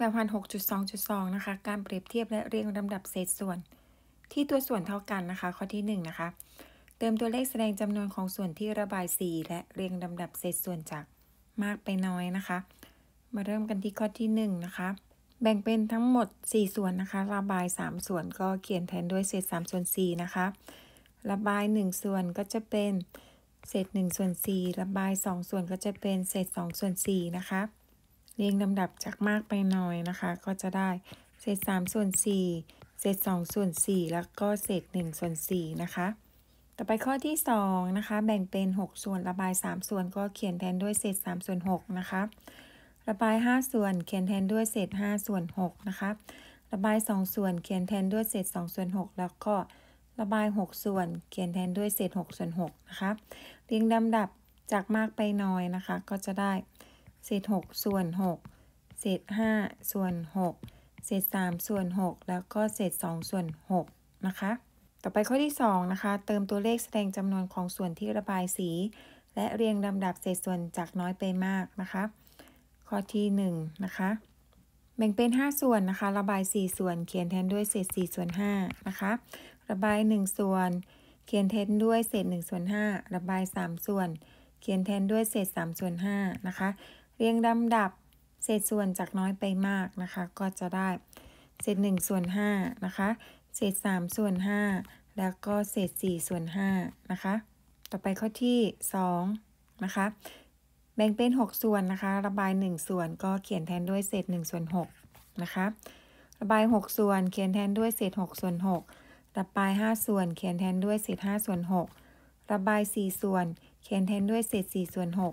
แบบพันหกจจุุดดสองสองนะคะ การเปรียบเทียบและเรียงลำดับเศษส่วน ที่ตัวส่วนเท่ากันนะคะ ข้อที่ 1 นะคะ เติมตัวเลขแสดงจำนวนของส่วนที่ระบายส่และเรียงลำดับเศษส่วนจากมากไปน้อยนะคะ มาเริ่มกันที่ข้อที่1นะคะ แบ่งเป็นทั้งหมด 4 ส่วนนะคะ ระบาย 3 ส่วนก็เขียนแทนด้วยเศษ3ส่วน4นะคะ ระบาย 1 ส่วนก็จะเป็นเศษ1ส่วน4ระบาย 2 ส่วนก็จะเป็นเศษ2ส่วน4นะคะเรียงลำดับจากมากไปน้อยนะคะ ก็จะได้เศษ3ส่วน4เศษ2ส่วน4แล้วก็เศษ1ส่วน4นะคะต่อไปข้อที่2นะคะ แบ่งเป็น 6 ส่วนระบาย 3 ส่วนก็เขียนแทนด้วยเศษ3ส่วน6นะคะ ระบาย 5 ส่วนเขียนแทนด้วยเศษ5ส่วน6นะคะระบาย 2 ส่วนเขียนแทนด้วยเศษ2ส่วน 6 แล้วก็ระบาย 6 ส่วนเขียนแทนด้วยเศษ6ส่วน6นะคะเรียงลำดับจากมากไปน้อยนะคะก็จะได้เศษหกส่วนหกเศษห้าส่วนหกเศษสามส่วนหก แล้วก็เศษสองส่วนหกนะคะ ต่อไปข้อที่สองนะคะ เติมตัวเลขแสดงจำนวนของส่วนที่ระบายสี และเรียงลำดับเศษส่วนจากน้อยไปมากนะคะ ข้อที่หนึ่งนะคะ แบ่งเป็น 5 ส่วนนะคะ ระบาย 4 ส่วน เขียนแทนด้วยเศษ4ส่วน5นะคะ ระบาย 1 ส่วน เขียนแทนด้วยเศษ1ส่วน5ระบาย 3 ส่วน เขียนแทนด้วยเศษ3ส่วน5นะคะเรียงลำดับเศษส่วนจากน้อยไปมากนะคะ ก็จะได้เศษ1ส่วน5นะคะ เศษ3ส่วน5แล้วก็เศษ4ส่วน5นะคะ ต่อไปข้อที่2นะคะ แบ่งเป็น 6 ส่วนนะคะ ระบาย 1 ส่วนก็เขียนแทนด้วยเศษ1ส่วน6นะคะ ระบาย 6 ส่วนเขียนแทนด้วยเศษ6ส่วน6ระบาย5ส่วนเขียนแทนด้วยเศษ5ส่วน6ระบาย 4 ส่วนเขียนแทนด้วยเศษ4ส่วน6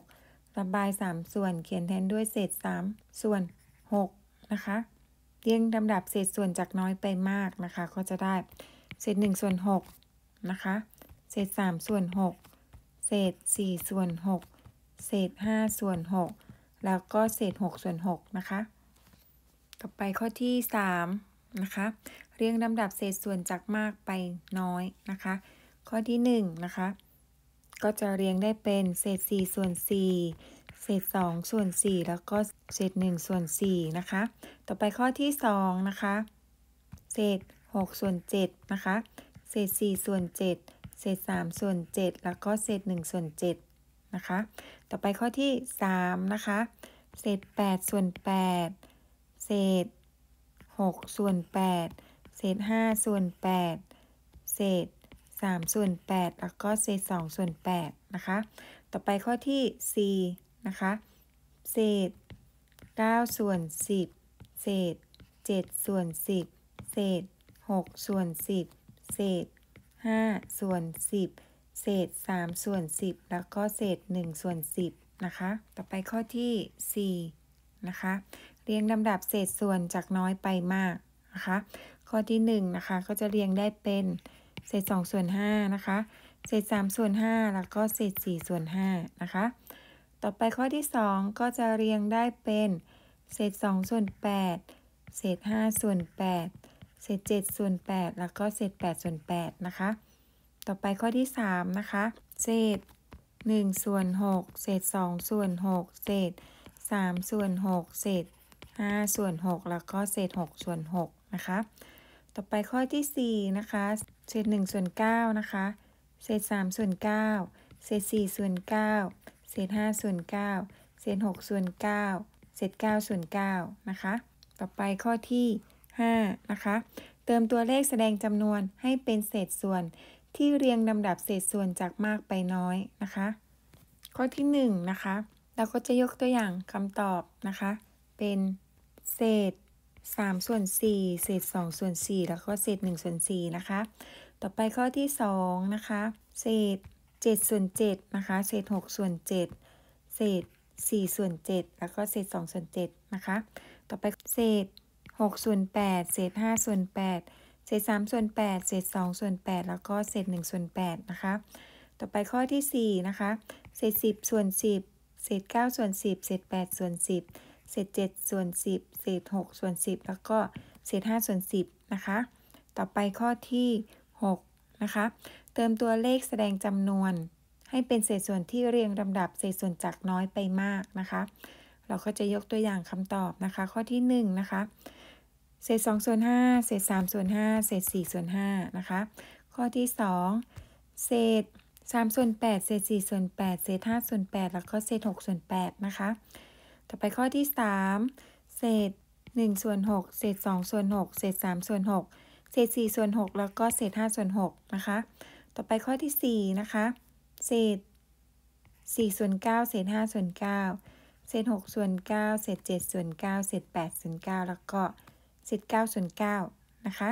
ระบาย3ส่วนเขียนแทนด้วยเศษ3ส่วน6นะคะเรียงลำดับเศษส่วนจากน้อยไปมากนะคะก็จะได้เศษ1ส่วน6นะคะเศษ3ส่วน 6เศษ4ส่วน 6เศษ5ส่วน6แล้วก็เศษ6ส่วน6นะคะต่อไปข้อที่ 3 นะคะ เรียงลำดับเศษส่วนจากมากไปน้อยนะคะข้อที่1นะคะก็จะเรียงได้เป็นเศษ4ส่วน4เศษ2ส่วน4แล้วก็เศษ1ส่วน4นะคะ ต่อไปข้อที่ 2 นะคะ เศษ6ส่วน7นะคะ เศษ4ส่วน7เศษ3ส่วน7แล้วก็เศษ1ส่วน7นะคะ ต่อไปข้อที่3นะคะ เศษ8ส่วน8เศษ6ส่วน8เศษ5ส่วน8เศษ3ส่วน8แล้วก็เศษ2ส่วน8นะคะ ต่อไปข้อที่ 4ะคะเศษ9ส่วน10 เศษ7ส่วน10 เศษ6ส่วน10 เศษ5ส่วน10 เศษ3ส่วน10 แล้วก็เศษ1ส่วน10นะคะ ต่อไปข้อที่4นะคะ เรียงลำดับเศษส่วนจากน้อยไปมากนะคะ ข้อที่1นะคะก็จะเรียงได้เป็นเศษ2ส่วน5นะคะ เศษ3ส่วน5แล้วก็เศษ4ส่วน5นะคะต่อไปข้อที่ 2 ก็จะเรียงได้เป็นเศษ2ส่วน8เศษ5ส่วน8เศษ7ส่วน8แล้วก็เศษ8ส่วน8นะคะ ต่อไปข้อที่ 3 นะคะ เศษ1ส่วน6เศษ2ส่วน6เศษ3ส่วน6เศษ5ส่วน6แล้วก็เศษ6ส่วน6นะคะ ต่อไปข้อที่ 4 นะคะ เศษ1ส่วน9นะคะ เศษ3ส่วน9เศษ4ส่วน9เศษ5ส่วน9เศษ6ส่วน9เศษ9ส่วน9นะคะ ต่อไปข้อที่5นะคะ เติมตัวเลขแสดงจำนวนให้เป็นเศษส่วนที่เรียงลำดับเศษส่วนจากมากไปน้อยนะคะ ข้อที่ 1นะคะ เราก็จะยกตัวอย่างคำตอบนะคะเป็นเศษ3ส่วน4เศษ2ส่วน4แล้วก็เศษ1ส่วน4นะคะ ต่อไปข้อที่ 2 นะคะเศษ7ส่วน7นะคะ เศษ6ส่วน 7เศษ4ส่วน7แล้วก็เศษ2ส่วน7นะคะ ต่อไปเศษ6ส่วน8เศษ5ส่วน8เศษ3ส่วน8เศษ2ส่วน8แล้วก็เศษ1ส่วน8นะคะ ต่อไปข้อที่4นะคะ เศษ 10ส่วน 10 เศษ9ส่วน10 เศษ8ส่วน 10 เศษ7ส่วน10 เศษ6ส่วน10 แล้วก็เศษ5ส่วน10นะคะ ต่อไปข้อที่6นะคะเติมตัวเลขแสดงจำนวน ให้เป็นเศษส่วนที่เรียงลำดับเศษส่วนจากน้อยไปมากนะคะ เราก็จะยกตัวอย่างคำตอบนะคะข้อที่ 1นนะคะ เศษ2ส่วน5เศษ3ส่วน5เศษ4ส่วน5นะคะ ข้อที่ 2 เศษ3ส่วน8เศษ4ส่วน8เศษ5ส่วน8แล้วก็เศษ6ส่วน8นะคะ ต่อไปข้อที่ 3 เศษ1ส่วน6เศษ2ส่วน6เศษ3ส่วน6เศษ4ส่วน6แล้วก็เศษ5ส่วน6นะคะต่อไปข้อที่ 4 นะคะ เศษ4ส่วน9เศษ5ส่วน9เศษ6ส่วน9เศษ7ส่วน9เศษ8ส่วน9แล้วก็ เศษ9ส่วน9นะคะ